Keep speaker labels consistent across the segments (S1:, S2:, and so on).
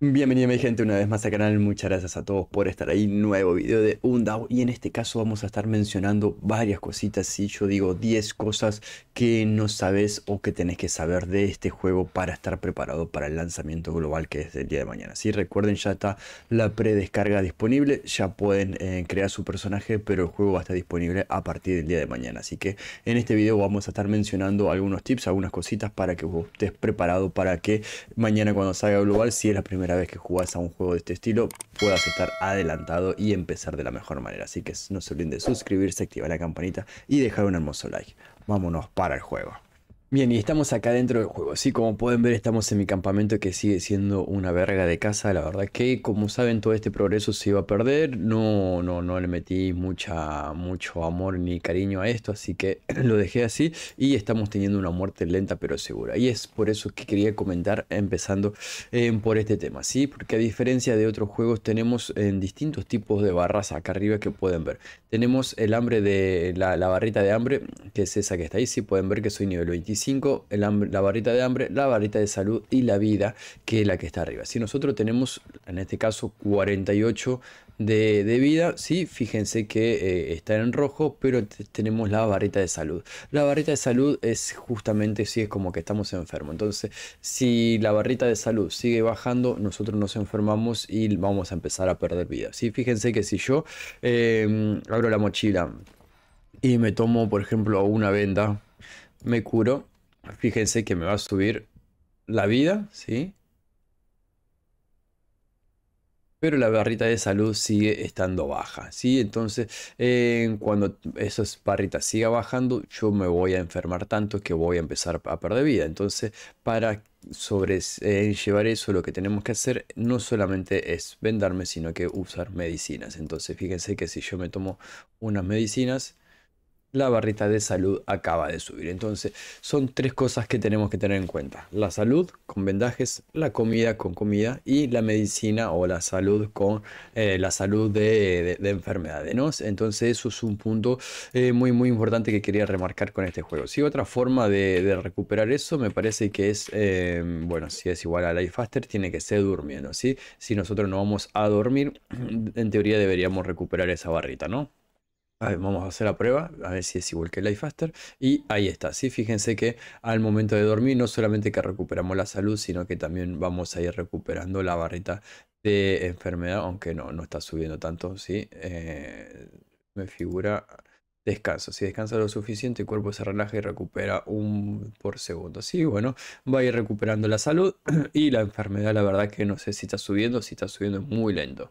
S1: Bienvenido mi gente una vez más al canal, muchas gracias a todos por estar ahí, nuevo video de Undao y en este caso vamos a estar mencionando varias cositas, si yo digo 10 cosas que no sabes o que tenés que saber de este juego para estar preparado para el lanzamiento global que es el día de mañana. Si recuerden ya está la predescarga disponible, ya pueden eh, crear su personaje pero el juego va a estar disponible a partir del día de mañana, así que en este video vamos a estar mencionando algunos tips, algunas cositas para que vos estés preparado para que mañana cuando salga global, si es la primera vez que jugás a un juego de este estilo puedas estar adelantado y empezar de la mejor manera. Así que no se olviden de suscribirse, activar la campanita y dejar un hermoso like. Vámonos para el juego. Bien, y estamos acá dentro del juego. Así como pueden ver, estamos en mi campamento que sigue siendo una verga de casa. La verdad que, como saben, todo este progreso se iba a perder. No, no, no le metí mucha, mucho amor ni cariño a esto, así que lo dejé así. Y estamos teniendo una muerte lenta pero segura. Y es por eso que quería comentar, empezando em, por este tema, ¿sí? Porque a diferencia de otros juegos, tenemos en em, distintos tipos de barras acá arriba que pueden ver. Tenemos el hambre de la, la barrita de hambre, que es esa que está ahí. si pueden ver que soy nivel 25 la barrita de hambre, la barrita de salud y la vida, que es la que está arriba. Si nosotros tenemos, en este caso, 48 de, vida, sí, fíjense que eh, está en rojo, pero tenemos la barrita de salud. La barrita de salud es justamente si es como que estamos enfermos. Entonces, si la barrita de salud sigue bajando, nosotros nos enfermamos y vamos a empezar a perder vida. ¿sí? Fíjense que si yo em, abro la mochila y me tomo, por ejemplo, una venda, me curo Fíjense que me va a subir la vida, ¿sí? pero la barrita de salud sigue estando baja, ¿sí? Entonces, cuando esas barritas siga bajando, yo me voy a enfermar tanto que voy a empezar a perder vida. Entonces, para sobre eh, llevar eso, lo que tenemos que hacer no solamente es vendarme, sino que usar medicinas. Entonces, fíjense que si yo me tomo unas medicinas, la barrita de salud acaba de subir. Entonces, son tres cosas que tenemos que tener en cuenta. La salud con vendajes, la comida con comida y la medicina o la salud con eh, la salud de, enfermedades, ¿no? Entonces, eso es un punto eh, muy, muy importante que quería remarcar con este juego. Si otra forma de, recuperar eso me parece que es, eh, bueno, si es igual a Life Faster, tiene que ser durmiendo, Si nosotros no vamos a dormir, en teoría deberíamos recuperar esa barrita, ¿no? vamos a hacer la prueba, a ver si es igual que Life Faster. Y ahí está, ¿sí? Fíjense que al momento de dormir no solamente que recuperamos la salud, sino que también vamos a ir recuperando la barrita de enfermedad, aunque no, no está subiendo tanto, ¿sí? Eh, me figura descanso. Si descansa lo suficiente, el cuerpo se relaja y recupera un por segundo. Sí, bueno, va a ir recuperando la salud y la enfermedad, la verdad que no sé si está subiendo, si está subiendo muy lento.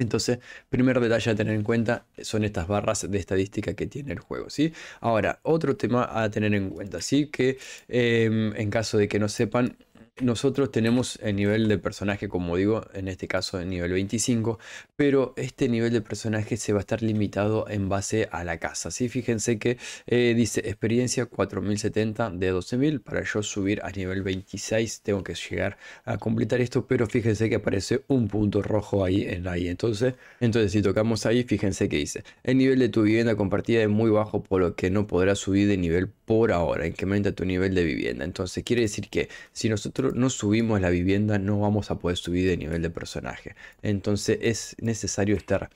S1: Entonces, primer detalle a tener en cuenta son estas barras de estadística que tiene el juego, ¿sí? Ahora, otro tema a tener en cuenta, ¿sí? Que em, en caso de que no sepan, nosotros tenemos el nivel de personaje, como digo, en este caso el nivel 25, pero este nivel de personaje se va a estar limitado en base a la casa. ¿sí? Fíjense que eh, dice experiencia 4070 de 12000. Para yo subir a nivel 26 tengo que llegar a completar esto, pero fíjense que aparece un punto rojo ahí en ahí Entonces, entonces si tocamos ahí, fíjense que dice, el nivel de tu vivienda compartida es muy bajo, por lo que no podrás subir de nivel por ahora. Incrementa tu nivel de vivienda. Entonces quiere decir que si nosotros no subimos la vivienda, no vamos a poder subir de nivel de personaje. Entonces es necesario estar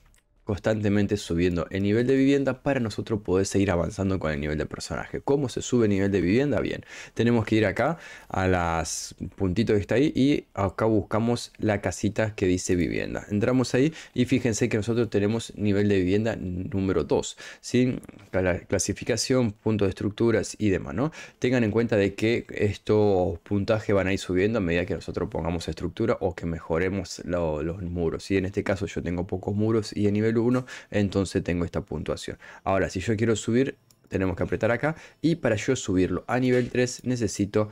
S1: constantemente subiendo el nivel de vivienda para nosotros poder seguir avanzando con el nivel de personaje. ¿Cómo se sube el nivel de vivienda? Bien, tenemos que ir acá a las puntitos que está ahí y acá buscamos la casita que dice vivienda. Entramos ahí y fíjense que nosotros tenemos nivel de vivienda número 2, ¿sí? clasificación, puntos de estructuras y demás, ¿no? Tengan en cuenta de que estos puntajes van a ir subiendo a medida que nosotros pongamos estructura o que mejoremos los muros, y En este caso yo tengo pocos muros y el nivel 1, entonces tengo esta puntuación. Ahora, si yo quiero subir, tenemos que apretar acá. Y para yo subirlo a nivel 3 necesito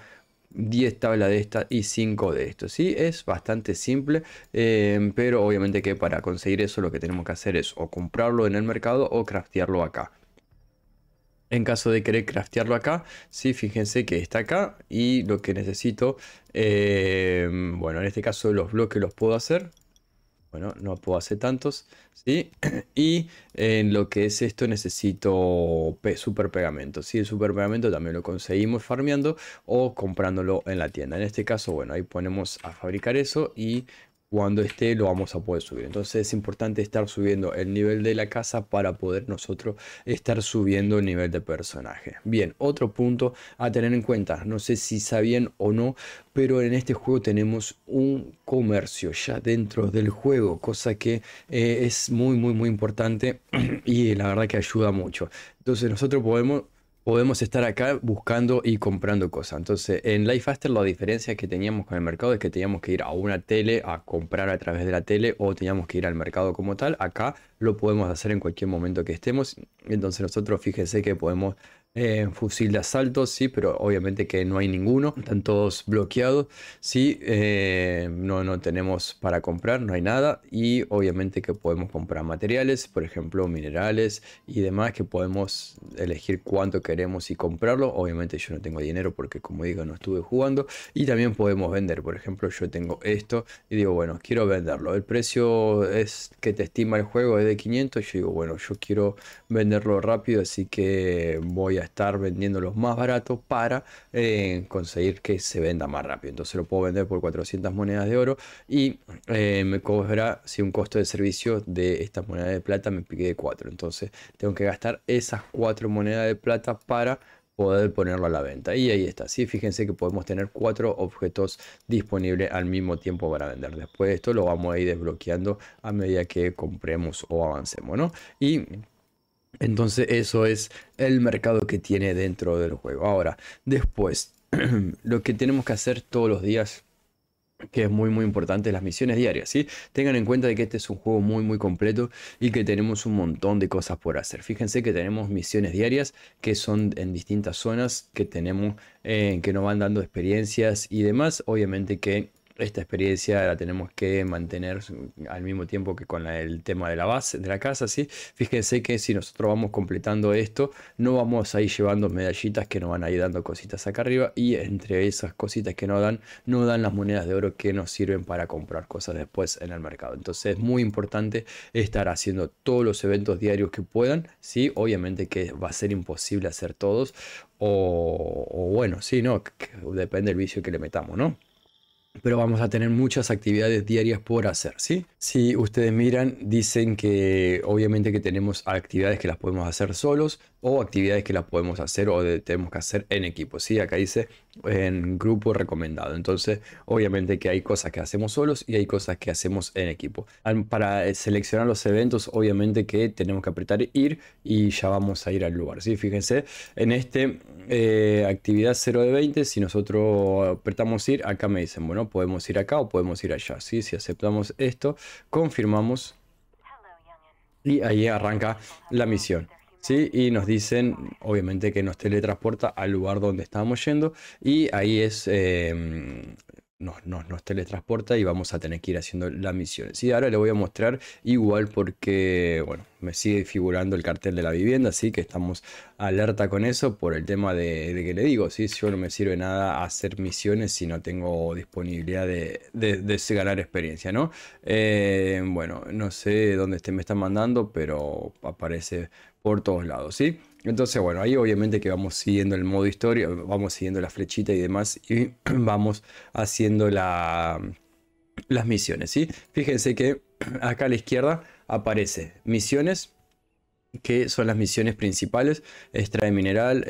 S1: 10 tablas de esta y 5 de esto. ¿sí? Es bastante simple, em, pero obviamente que para conseguir eso lo que tenemos que hacer es o comprarlo en el mercado o craftearlo acá. En caso de querer craftearlo acá, sí, fíjense que está acá y lo que necesito, em, bueno, en este caso los bloques los puedo hacer, bueno, no puedo hacer tantos, ¿sí? Y en lo que es esto necesito super pegamento, ¿sí? El super pegamento también lo conseguimos farmeando o comprándolo en la tienda. En este caso, bueno, ahí ponemos a fabricar eso y cuando esté lo vamos a poder subir. Entonces es importante estar subiendo el nivel de la casa para poder nosotros estar subiendo el nivel de personaje. Bien, otro punto a tener en cuenta, no sé si sabían o no, pero en este juego tenemos un comercio ya dentro del juego, cosa que eh, es muy muy muy importante y la verdad que ayuda mucho. Entonces nosotros podemos podemos estar acá buscando y comprando cosas. Entonces, en faster la diferencia que teníamos con el mercado es que teníamos que ir a una tele a comprar a través de la tele o teníamos que ir al mercado como tal. Acá lo podemos hacer en cualquier momento que estemos. Entonces nosotros fíjense que podemos eh, fusil de asalto, sí, pero obviamente que no hay ninguno, están todos bloqueados, sí, eh, no, no tenemos para comprar, no hay nada y obviamente que podemos comprar materiales, por ejemplo minerales y demás que podemos elegir cuánto queremos y comprarlo, obviamente yo no tengo dinero porque como digo no estuve jugando y también podemos vender, por ejemplo yo tengo esto y digo bueno quiero venderlo, el precio es que te estima el juego es de 500, yo digo bueno yo quiero venderlo rápido así que voy a estar estar los más baratos para eh, conseguir que se venda más rápido. Entonces lo puedo vender por 400 monedas de oro y eh, me cobrará, si un costo de servicio de estas monedas de plata me pique de 4. Entonces tengo que gastar esas 4 monedas de plata para poder ponerlo a la venta. Y ahí está. Sí, fíjense que podemos tener 4 objetos disponibles al mismo tiempo para vender. Después esto lo vamos a ir desbloqueando a medida que compremos o avancemos, ¿no? Y entonces eso es el mercado que tiene dentro del juego. Ahora, después, lo que tenemos que hacer todos los días que es muy muy importante las misiones diarias, ¿sí? Tengan en cuenta de que este es un juego muy muy completo y que tenemos un montón de cosas por hacer. Fíjense que tenemos misiones diarias que son en distintas zonas que tenemos, eh, que nos van dando experiencias y demás. Obviamente que esta experiencia la tenemos que mantener al mismo tiempo que con el tema de la base, de la casa, ¿sí? Fíjense que si nosotros vamos completando esto, no vamos a ir llevando medallitas que nos van a ir dando cositas acá arriba y entre esas cositas que no dan, no dan las monedas de oro que nos sirven para comprar cosas después en el mercado. Entonces es muy importante estar haciendo todos los eventos diarios que puedan, ¿sí? Obviamente que va a ser imposible hacer todos o, bueno, sí, no, depende del vicio que le metamos, ¿no? pero vamos a tener muchas actividades diarias por hacer, ¿sí? Si ustedes miran, dicen que obviamente que tenemos actividades que las podemos hacer solos o actividades que las podemos hacer o tenemos que hacer en equipo, ¿sí? Acá dice en grupo recomendado. Entonces, obviamente que hay cosas que hacemos solos y hay cosas que hacemos en equipo. Para eh, seleccionar los eventos, obviamente que tenemos que apretar ir y ya vamos a ir al lugar. ¿sí? Fíjense, en este eh, actividad 0 de 20, si nosotros apretamos ir, acá me dicen, bueno, podemos ir acá o podemos ir allá. ¿sí? Si aceptamos esto, confirmamos y ahí arranca la misión. ¿sí? Y nos dicen, obviamente, que nos teletransporta al lugar donde estábamos yendo y ahí es... Eh, nos, teletransporta y vamos a tener que ir haciendo las misiones. Y ahora le voy a mostrar igual porque, bueno, me sigue figurando el cartel de la vivienda, así que estamos alerta con eso por el tema de, que le digo, ¿sí? yo no me sirve nada hacer misiones si no tengo disponibilidad de, de, ganar experiencia, ¿no? Eh, bueno, no sé dónde este me están mandando, pero aparece por todos lados, ¿sí? Entonces, bueno, ahí obviamente que vamos siguiendo el modo historia, vamos siguiendo la flechita y demás, y vamos haciendo la, las misiones, ¿sí? Fíjense que acá a la izquierda aparece misiones, que son las misiones principales, extrae mineral,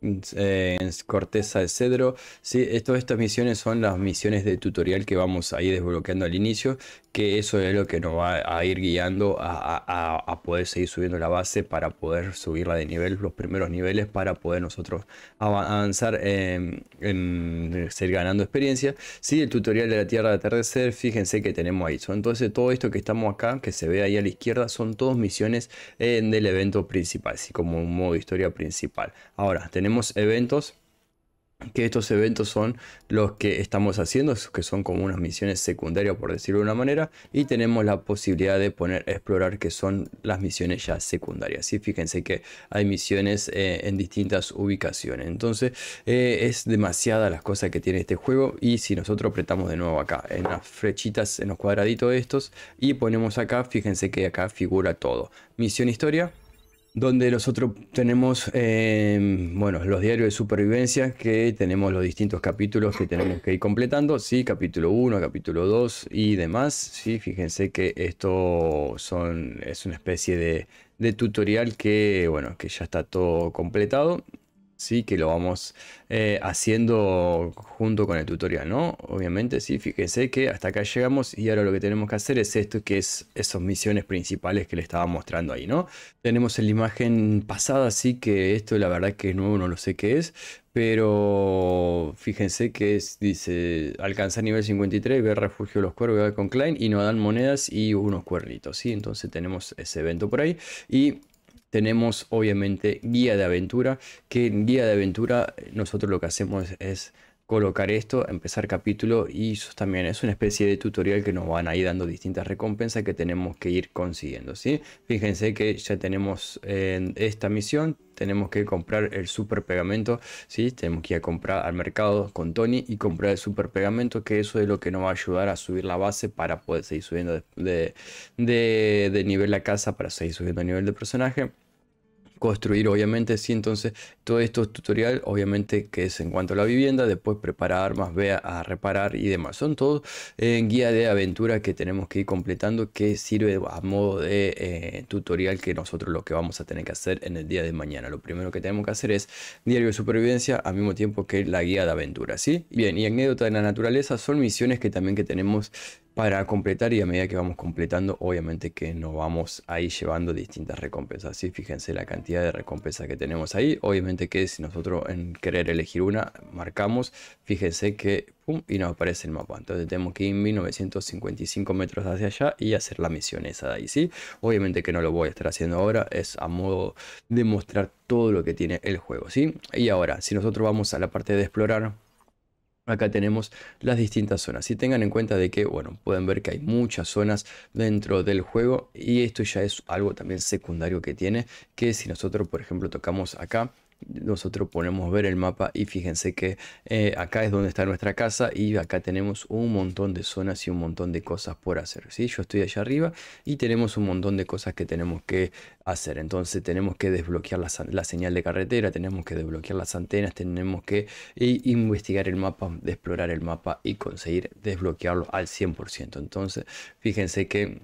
S1: eh, corteza de cedro. Sí, esto, estas misiones son las misiones de tutorial que vamos a ir desbloqueando al inicio, que eso es lo que nos va a ir guiando a, poder seguir subiendo la base para poder subirla de nivel, los primeros niveles, para poder nosotros avanzar en, en seguir ganando experiencia. Sí, el tutorial de la Tierra de Atardecer, fíjense que tenemos ahí. Entonces todo esto que estamos acá, que se ve ahí a la izquierda, son todas misiones eh, del evento principal, así como un modo historia principal. Ahora, tenemos tenemos eventos que estos eventos son los que estamos haciendo, que son como unas misiones secundarias por decirlo de una manera, y tenemos la posibilidad de poner explorar que son las misiones ya secundarias. y Fíjense que hay misiones eh, en distintas ubicaciones, entonces eh, es demasiada las cosas que tiene este juego y si nosotros apretamos de nuevo acá en las flechitas, en los cuadraditos estos y ponemos acá, fíjense que acá figura todo. Misión historia, donde nosotros tenemos, em, bueno, los diarios de supervivencia, que tenemos los distintos capítulos que tenemos que ir completando, sí, capítulo 1, capítulo 2 y demás, sí, fíjense que esto son, es una especie de, de tutorial que, bueno, que ya está todo completado ¿sí? que lo vamos eh, haciendo junto con el tutorial, ¿no? Obviamente, sí, fíjense que hasta acá llegamos y ahora lo que tenemos que hacer es esto, que es esas misiones principales que le estaba mostrando ahí, ¿no? Tenemos en la imagen pasada, así que esto la verdad que es nuevo, no lo sé qué es, pero fíjense que es, dice, alcanzar nivel 53, ver refugio de los cuervos, con Klein y nos dan monedas y unos cuernitos, ¿sí? Entonces tenemos ese evento por ahí y tenemos obviamente guía de aventura, que en guía de aventura nosotros lo que hacemos es colocar esto, empezar capítulo y eso también es una especie de tutorial que nos van a ir dando distintas recompensas que tenemos que ir consiguiendo, ¿sí? Fíjense que ya tenemos en esta misión, tenemos que comprar el super pegamento, ¿sí? Tenemos que ir a comprar al mercado con Tony y comprar el super pegamento que eso es lo que nos va a ayudar a subir la base para poder seguir subiendo de, nivel la casa, para seguir subiendo a nivel de personaje construir, obviamente, sí, entonces todo esto es tutorial, obviamente que es en cuanto a la vivienda, después preparar armas, vea a, reparar y demás. Son todos en eh, guía de aventura que tenemos que ir completando que sirve a modo de eh, tutorial que nosotros lo que vamos a tener que hacer en el día de mañana. Lo primero que tenemos que hacer es diario de supervivencia al mismo tiempo que la guía de aventura, ¿sí? Bien, y anécdota de la naturaleza son misiones que también que tenemos para completar y a medida que vamos completando, obviamente que nos vamos ahí llevando distintas recompensas. ¿sí? Fíjense la cantidad de recompensas que tenemos ahí. Obviamente que si nosotros en querer elegir una, marcamos, fíjense que pum, y nos aparece el mapa. Entonces tenemos que ir 1955 metros hacia allá y hacer la misión esa de ahí. ¿sí? Obviamente que no lo voy a estar haciendo ahora, es a modo de mostrar todo lo que tiene el juego. ¿sí? Y ahora, si nosotros vamos a la parte de explorar, Acá tenemos las distintas zonas y tengan en cuenta de que, bueno, pueden ver que hay muchas zonas dentro del juego y esto ya es algo también secundario que tiene, que si nosotros, por ejemplo, tocamos acá, nosotros podemos ver el mapa y fíjense que eh, acá es donde está nuestra casa y acá tenemos un montón de zonas y un montón de cosas por hacer. ¿sí? Yo estoy allá arriba y tenemos un montón de cosas que tenemos que hacer. Entonces tenemos que desbloquear la, señal de carretera, tenemos que desbloquear las antenas, tenemos que e, investigar el mapa, explorar el mapa y conseguir desbloquearlo al 100%. Entonces fíjense que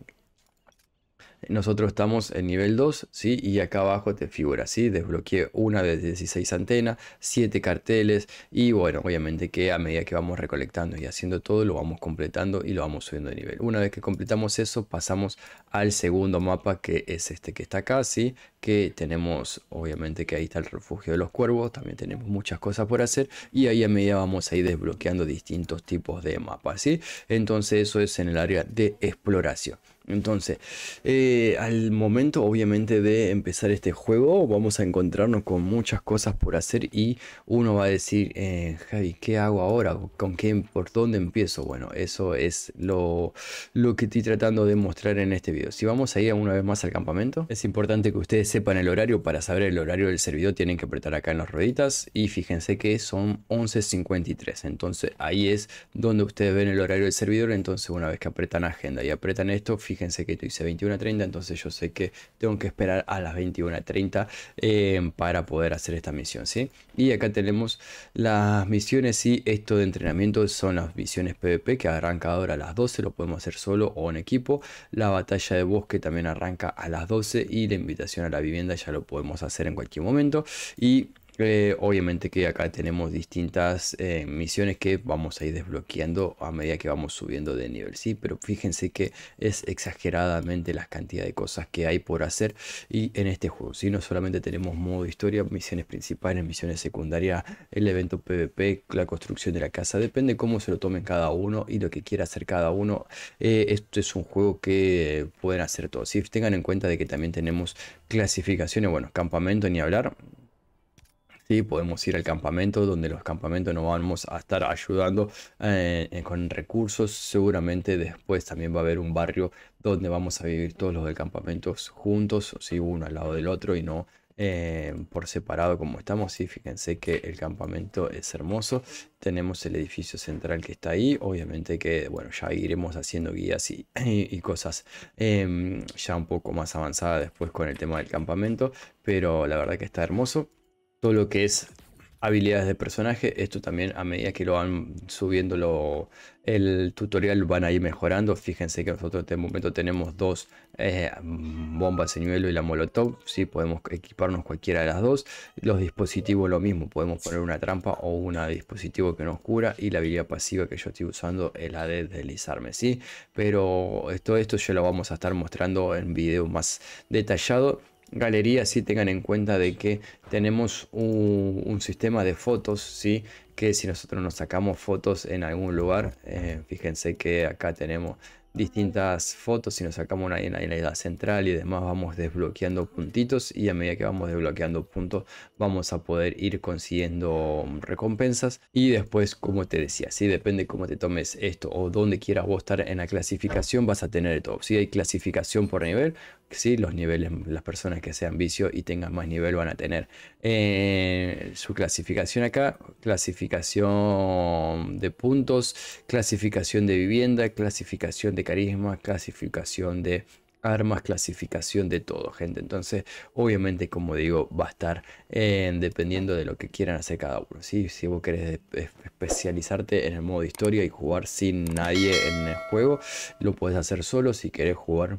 S1: nosotros estamos en nivel 2, ¿sí? Y acá abajo te figura, ¿sí? Desbloqueé una de 16 antenas, 7 carteles y bueno, obviamente que a medida que vamos recolectando y haciendo todo, lo vamos completando y lo vamos subiendo de nivel. Una vez que completamos eso, pasamos al segundo mapa que es este que está acá, Que tenemos, obviamente que ahí está el refugio de los cuervos, también tenemos muchas cosas por hacer y ahí a medida vamos a ir desbloqueando distintos tipos de mapas, ¿sí? Entonces eso es en el área de exploración. Entonces, eh, al momento obviamente de empezar este juego, vamos a encontrarnos con muchas cosas por hacer y uno va a decir, eh, Javi, ¿qué hago ahora? ¿Con qué, por dónde empiezo? Bueno, eso es lo, lo que estoy tratando de mostrar en este video. Si vamos a ir una vez más al campamento, es importante que ustedes sepan el horario. Para saber el horario del servidor tienen que apretar acá en las rueditas y fíjense que son 11.53. Entonces ahí es donde ustedes ven el horario del servidor. Entonces una vez que apretan agenda y apretan esto, fíjense fíjense que yo hice 21.30, entonces yo sé que tengo que esperar a las 21.30 eh, para poder hacer esta misión, ¿sí? Y acá tenemos las misiones y esto de entrenamiento son las misiones PvP que arranca ahora a las 12, lo podemos hacer solo o en equipo. La batalla de bosque también arranca a las 12 y la invitación a la vivienda ya lo podemos hacer en cualquier momento. Y eh, obviamente que acá tenemos distintas eh, misiones que vamos a ir desbloqueando a medida que vamos subiendo de nivel, ¿sí? Pero fíjense que es exageradamente la cantidad de cosas que hay por hacer y en este juego, Si No solamente tenemos modo historia, misiones principales, misiones secundarias, el evento PvP, la construcción de la casa, depende cómo se lo tomen cada uno y lo que quiera hacer cada uno. Eh, esto es un juego que pueden hacer todos, ¿sí? Tengan en cuenta de que también tenemos clasificaciones, bueno, campamento ni hablar ¿sí? podemos ir al campamento, donde los campamentos nos vamos a estar ayudando eh, con recursos. Seguramente después también va a haber un barrio donde vamos a vivir todos los campamentos campamentos juntos, ¿sí? uno al lado del otro y no eh, por separado como estamos. sí, fíjense que el campamento es hermoso. Tenemos el edificio central que está ahí. Obviamente que, bueno, ya iremos haciendo guías y, cosas em, ya un poco más avanzadas después con el tema del campamento. Pero la verdad que está hermoso todo lo que es habilidades de personaje, esto también a medida que lo van subiendo el tutorial van a ir mejorando. Fíjense que nosotros en este momento tenemos dos eh, bombas señuelo y la molotov. podemos equiparnos cualquiera de las dos. Los dispositivos lo mismo, podemos poner una trampa o un dispositivo que nos cura. Y la habilidad pasiva que yo estoy usando es la de deslizarme, ¿sí? Pero todo esto ya lo vamos a estar mostrando en video más detallado galería si tengan en cuenta de que tenemos un, sistema de fotos, ¿sí? que si nosotros nos sacamos fotos en algún lugar, eh, fíjense que acá tenemos distintas fotos, si nos sacamos una en la edad central y demás vamos desbloqueando puntitos y a medida que vamos desbloqueando puntos vamos a poder ir consiguiendo recompensas y después como te decía, si ¿sí? depende cómo te tomes esto o dónde quieras vos estar en la clasificación vas a tener todo, si hay clasificación por nivel sí, los niveles, las personas que sean vicio y tengan más nivel van a tener. Eh, su clasificación acá, clasificación de puntos, clasificación de vivienda, clasificación de carisma, clasificación de armas, clasificación de todo, gente. Entonces, obviamente, como digo, va a estar eh, dependiendo de lo que quieran hacer cada uno. ¿sí? Si vos querés especializarte en el modo historia y jugar sin nadie en el juego, lo puedes hacer solo. Si querés jugar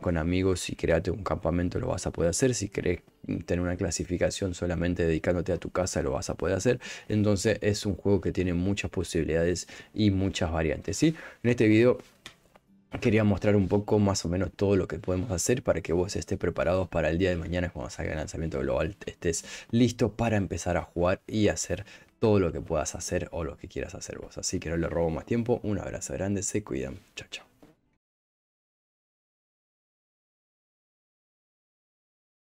S1: con amigos y si crearte un campamento, lo vas a poder hacer. Si querés tener una clasificación solamente dedicándote a tu casa, lo vas a poder hacer. Entonces, es un juego que tiene muchas posibilidades y muchas variantes. ¿sí? En este video quería mostrar un poco más o menos todo lo que podemos hacer para que vos estés preparado para el día de mañana cuando salga el lanzamiento global, estés listo para empezar a jugar y hacer todo lo que puedas hacer o lo que quieras hacer vos. Así que no le robo más tiempo, un abrazo grande, se cuidan, chao chao.